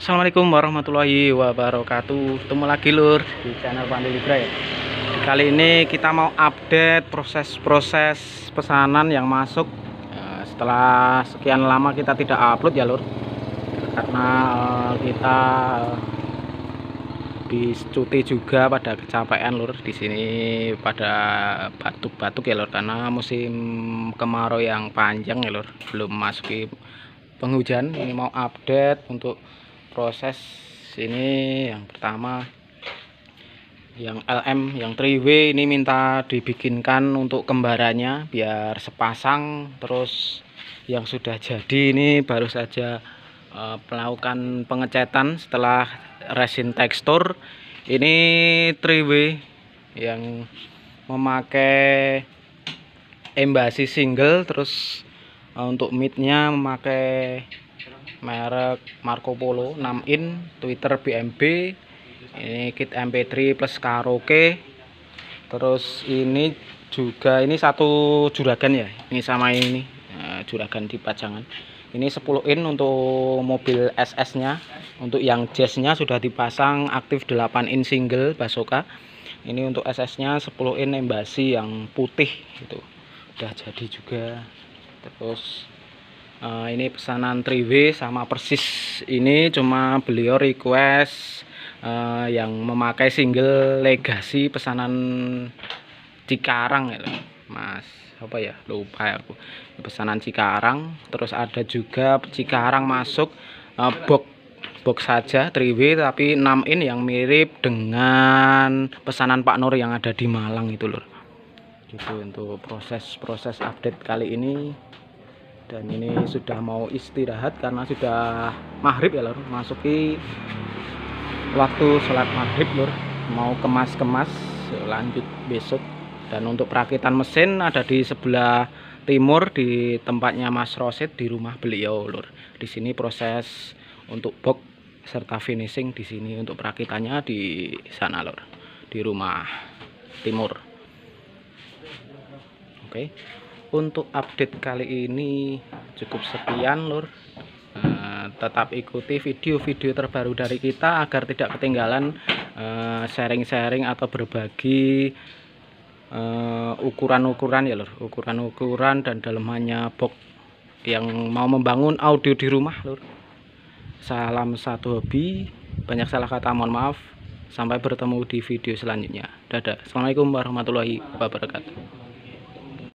Assalamualaikum warahmatullahi wabarakatuh Ketemu lagi lur di channel Pandai Libra ya Kali ini kita mau update proses-proses pesanan yang masuk eh, Setelah sekian lama kita tidak upload ya lur Karena eh, kita dicuti juga pada kecapean lur di sini pada batuk-batuk ya lur karena musim kemarau yang panjang ya lur belum masuki penghujan ini mau update untuk proses ini yang pertama yang LM yang 3W ini minta dibikinkan untuk kembarannya biar sepasang terus yang sudah jadi ini baru saja uh, melakukan pengecatan setelah resin tekstur ini 3W yang memakai embasi single terus uh, untuk midnya memakai merek Marco Polo 6 in Twitter BMB ini kit MP3 plus karaoke terus ini juga ini satu juragan ya ini sama ini eh, juragan di pajangan ini 10 in untuk mobil SS nya untuk yang jazz nya sudah dipasang aktif 8 in single basoka ini untuk SS nya 10 in embasi yang putih itu udah jadi juga terus uh, ini pesanan triwe sama persis ini cuma beliau request uh, yang memakai single legacy pesanan Cikarang ya Mas apa ya lupa aku pesanan Cikarang terus ada juga Cikarang masuk uh, box box saja triwe tapi 6 in yang mirip dengan pesanan Pak Nur yang ada di Malang itu lur gitu untuk proses-proses update kali ini dan ini sudah mau istirahat karena sudah maghrib ya lor masuki waktu sholat maghrib lor mau kemas-kemas lanjut besok dan untuk perakitan mesin ada di sebelah timur di tempatnya Mas Roset di rumah beliau lor di sini proses untuk box serta finishing di sini untuk perakitannya di sana lor di rumah timur oke okay untuk update kali ini cukup sekian lur uh, tetap ikuti video-video terbaru dari kita agar tidak ketinggalan eh, sharing-sharing uh, atau berbagi eh, ukuran-ukuran uh, ya lur ukuran-ukuran dan dalamannya box yang mau membangun audio di rumah lur salam satu hobi banyak salah kata mohon maaf sampai bertemu di video selanjutnya dadah assalamualaikum warahmatullahi wabarakatuh